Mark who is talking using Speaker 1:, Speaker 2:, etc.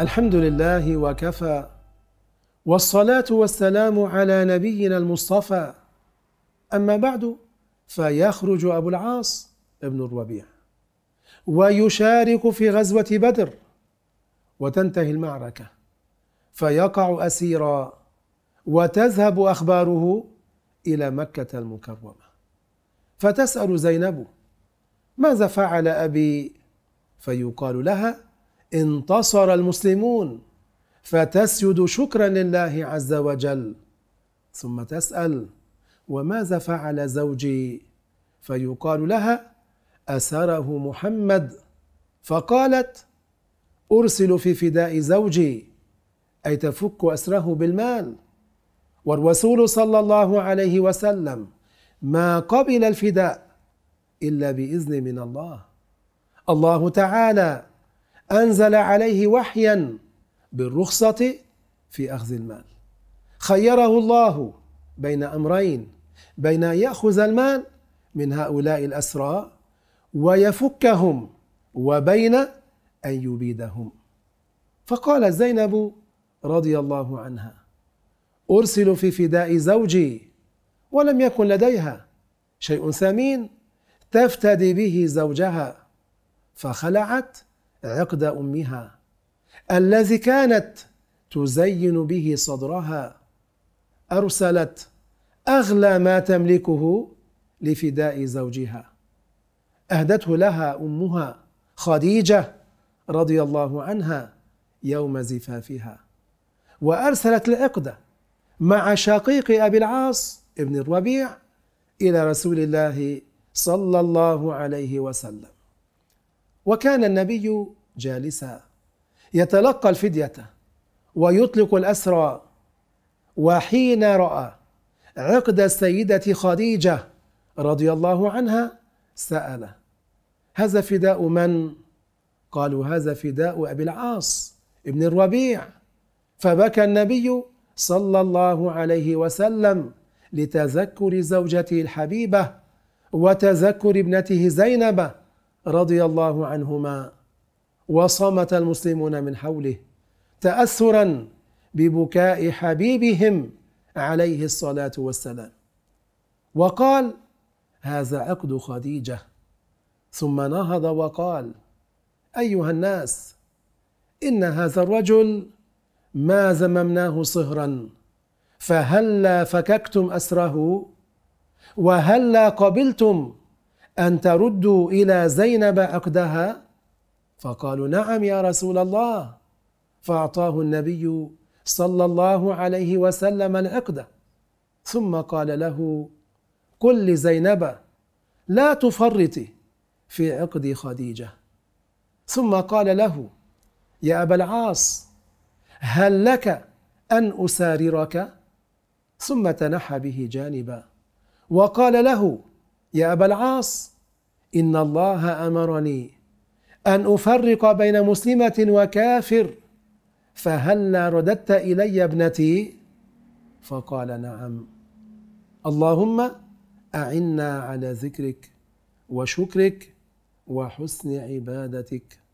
Speaker 1: الحمد لله وكفى والصلاة والسلام على نبينا المصطفى أما بعد فيخرج أبو العاص ابن الربيع ويشارك في غزوة بدر وتنتهي المعركة فيقع أسيرا وتذهب أخباره إلى مكة المكرمة فتسأل زينب ماذا فعل أبي فيقال لها انتصر المسلمون فتسجد شكرا لله عز وجل ثم تسال وماذا فعل زوجي فيقال لها اسره محمد فقالت ارسل في فداء زوجي اي تفك اسره بالمال والرسول صلى الله عليه وسلم ما قبل الفداء الا باذن من الله الله تعالى أنزل عليه وحيا بالرخصة في أخذ المال خيره الله بين أمرين بين أن يأخذ المال من هؤلاء الأسرى ويفكهم وبين أن يبيدهم فقال زينب رضي الله عنها أرسل في فداء زوجي ولم يكن لديها شيء ثمين تفتدي به زوجها فخلعت عقد امها الذي كانت تزين به صدرها ارسلت اغلى ما تملكه لفداء زوجها اهدته لها امها خديجه رضي الله عنها يوم زفافها وارسلت العقده مع شقيق ابي العاص ابن الربيع الى رسول الله صلى الله عليه وسلم وكان النبي جالسا يتلقى الفدية ويطلق الأسرى وحين رأى عقد السيدة خديجة رضي الله عنها سأل هذا فداء من؟ قالوا هذا فداء أبي العاص ابن الربيع فبكى النبي صلى الله عليه وسلم لتذكر زوجته الحبيبه وتذكر ابنته زينب رضي الله عنهما وصمت المسلمون من حوله تاثرا ببكاء حبيبهم عليه الصلاه والسلام وقال هذا عقد خديجه ثم نهض وقال ايها الناس ان هذا الرجل ما زممناه صهرا فهلا فككتم اسره وهلا قبلتم ان تردوا الى زينب عقدها فقالوا نعم يا رسول الله فأعطاه النبي صلى الله عليه وسلم العقدة ثم قال له قل لزينب لا تفرطي في عقد خديجة ثم قال له يا أبا العاص هل لك أن أساررك ثم تنحى به جانبا وقال له يا أبا العاص إن الله أمرني أن أفرق بين مسلمة وكافر فهلا رددت إلي ابنتي فقال نعم اللهم أعنا على ذكرك وشكرك وحسن عبادتك